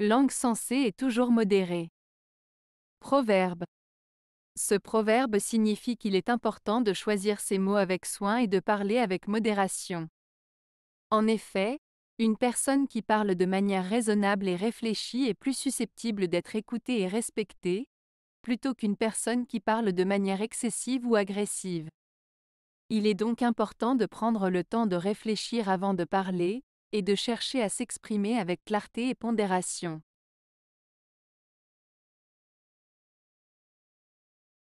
Langue sensée est toujours modérée. Proverbe. Ce proverbe signifie qu'il est important de choisir ses mots avec soin et de parler avec modération. En effet, une personne qui parle de manière raisonnable et réfléchie est plus susceptible d'être écoutée et respectée, plutôt qu'une personne qui parle de manière excessive ou agressive. Il est donc important de prendre le temps de réfléchir avant de parler, et de chercher à s'exprimer avec clarté et pondération.